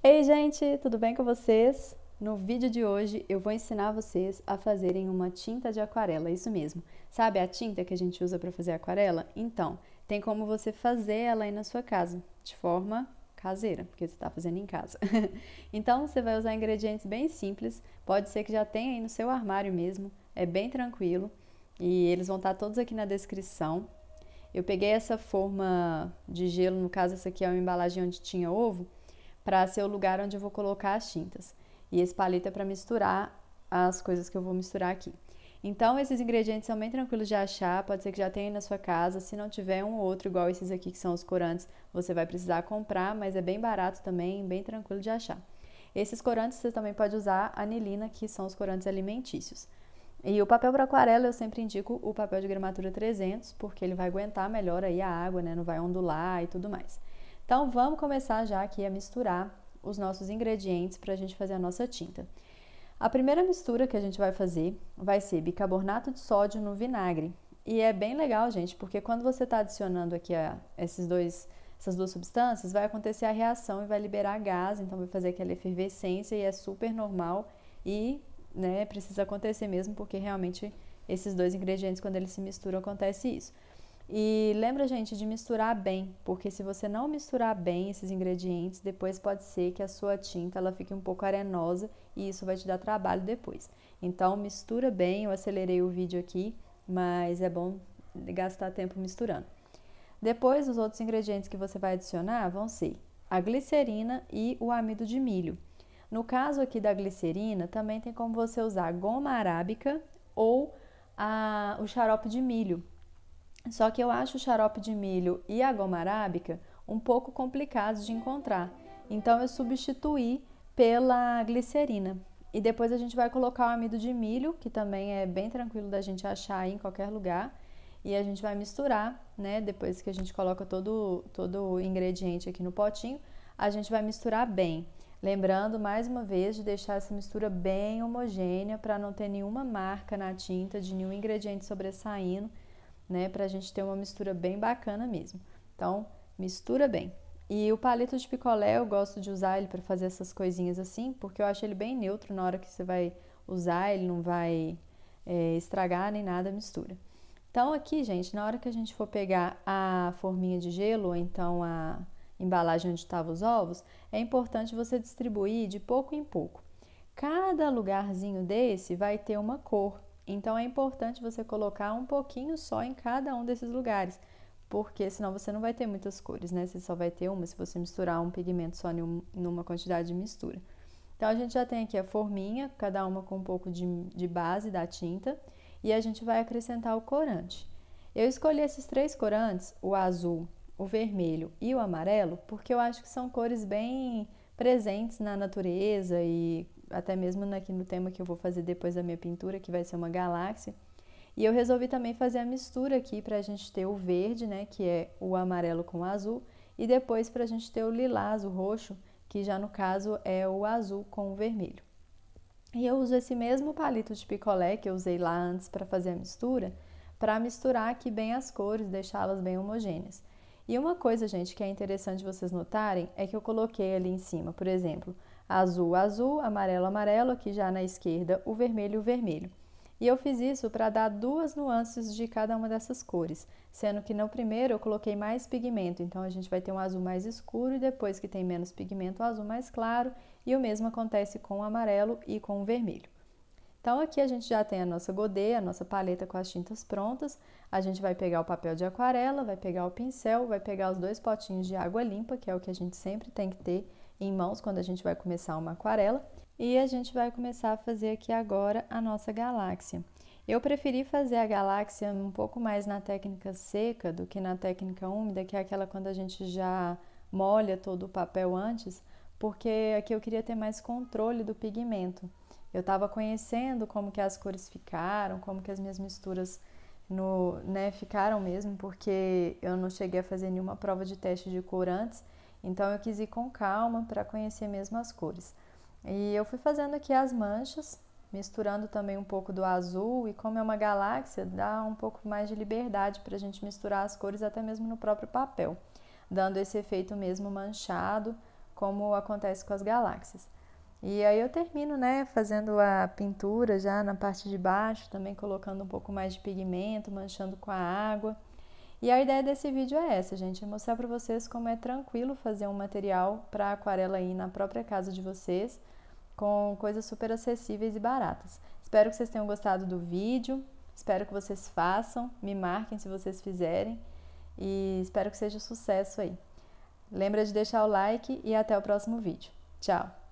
Ei, gente, tudo bem com vocês? No vídeo de hoje eu vou ensinar vocês a fazerem uma tinta de aquarela, isso mesmo. Sabe a tinta que a gente usa para fazer aquarela? Então, tem como você fazer ela aí na sua casa, de forma caseira, porque você está fazendo em casa. então, você vai usar ingredientes bem simples, pode ser que já tenha aí no seu armário mesmo, é bem tranquilo. E eles vão estar tá todos aqui na descrição, eu peguei essa forma de gelo, no caso essa aqui é uma embalagem onde tinha ovo, para ser o lugar onde eu vou colocar as tintas. E esse palito é para misturar as coisas que eu vou misturar aqui. Então, esses ingredientes são bem tranquilos de achar, pode ser que já tenha aí na sua casa. Se não tiver um ou outro igual esses aqui, que são os corantes, você vai precisar comprar, mas é bem barato também, bem tranquilo de achar. Esses corantes você também pode usar anilina, que são os corantes alimentícios. E o papel para aquarela eu sempre indico o papel de gramatura 300, porque ele vai aguentar melhor aí a água, né? Não vai ondular e tudo mais. Então vamos começar já aqui a misturar os nossos ingredientes para a gente fazer a nossa tinta. A primeira mistura que a gente vai fazer vai ser bicarbonato de sódio no vinagre. E é bem legal, gente, porque quando você está adicionando aqui a, esses dois, essas duas substâncias, vai acontecer a reação e vai liberar gás, então vai fazer aquela efervescência e é super normal e né, precisa acontecer mesmo, porque realmente esses dois ingredientes, quando eles se misturam, acontece isso. E lembra, gente, de misturar bem, porque se você não misturar bem esses ingredientes, depois pode ser que a sua tinta ela fique um pouco arenosa e isso vai te dar trabalho depois. Então mistura bem, eu acelerei o vídeo aqui, mas é bom gastar tempo misturando. Depois, os outros ingredientes que você vai adicionar vão ser a glicerina e o amido de milho. No caso aqui da glicerina, também tem como você usar goma arábica ou a, o xarope de milho, só que eu acho o xarope de milho e a goma arábica um pouco complicados de encontrar. Então eu substituí pela glicerina. E depois a gente vai colocar o amido de milho, que também é bem tranquilo da gente achar aí em qualquer lugar. E a gente vai misturar, né? Depois que a gente coloca todo, todo o ingrediente aqui no potinho, a gente vai misturar bem. Lembrando mais uma vez de deixar essa mistura bem homogênea para não ter nenhuma marca na tinta de nenhum ingrediente sobressaindo né? Pra gente ter uma mistura bem bacana mesmo. Então, mistura bem. E o palito de picolé eu gosto de usar ele para fazer essas coisinhas assim, porque eu acho ele bem neutro na hora que você vai usar, ele não vai é, estragar nem nada a mistura. Então aqui, gente, na hora que a gente for pegar a forminha de gelo, ou então a embalagem onde estavam os ovos, é importante você distribuir de pouco em pouco. Cada lugarzinho desse vai ter uma cor. Então é importante você colocar um pouquinho só em cada um desses lugares, porque senão você não vai ter muitas cores, né? Você só vai ter uma se você misturar um pigmento só numa quantidade de mistura. Então a gente já tem aqui a forminha, cada uma com um pouco de, de base da tinta, e a gente vai acrescentar o corante. Eu escolhi esses três corantes, o azul, o vermelho e o amarelo, porque eu acho que são cores bem presentes na natureza e até mesmo aqui no tema que eu vou fazer depois da minha pintura, que vai ser uma galáxia. E eu resolvi também fazer a mistura aqui para a gente ter o verde, né, que é o amarelo com o azul, e depois para a gente ter o lilás, o roxo, que já no caso é o azul com o vermelho. E eu uso esse mesmo palito de picolé que eu usei lá antes para fazer a mistura, para misturar aqui bem as cores, deixá-las bem homogêneas. E uma coisa, gente, que é interessante vocês notarem é que eu coloquei ali em cima, por exemplo, azul, azul, amarelo, amarelo, aqui já na esquerda o vermelho, o vermelho. E eu fiz isso para dar duas nuances de cada uma dessas cores, sendo que no primeiro eu coloquei mais pigmento, então a gente vai ter um azul mais escuro e depois que tem menos pigmento, o azul mais claro, e o mesmo acontece com o amarelo e com o vermelho. Então aqui a gente já tem a nossa godê, a nossa paleta com as tintas prontas. A gente vai pegar o papel de aquarela, vai pegar o pincel, vai pegar os dois potinhos de água limpa, que é o que a gente sempre tem que ter em mãos quando a gente vai começar uma aquarela. E a gente vai começar a fazer aqui agora a nossa galáxia. Eu preferi fazer a galáxia um pouco mais na técnica seca do que na técnica úmida, que é aquela quando a gente já molha todo o papel antes, porque aqui eu queria ter mais controle do pigmento. Eu estava conhecendo como que as cores ficaram, como que as minhas misturas no, né, ficaram mesmo, porque eu não cheguei a fazer nenhuma prova de teste de cor antes. Então eu quis ir com calma para conhecer mesmo as cores. E eu fui fazendo aqui as manchas, misturando também um pouco do azul, e como é uma galáxia, dá um pouco mais de liberdade para a gente misturar as cores até mesmo no próprio papel, dando esse efeito mesmo manchado, como acontece com as galáxias. E aí eu termino, né, fazendo a pintura já na parte de baixo, também colocando um pouco mais de pigmento, manchando com a água. E a ideia desse vídeo é essa, gente, é mostrar para vocês como é tranquilo fazer um material para aquarela aí na própria casa de vocês, com coisas super acessíveis e baratas. Espero que vocês tenham gostado do vídeo, espero que vocês façam, me marquem se vocês fizerem e espero que seja sucesso aí. Lembra de deixar o like e até o próximo vídeo. Tchau!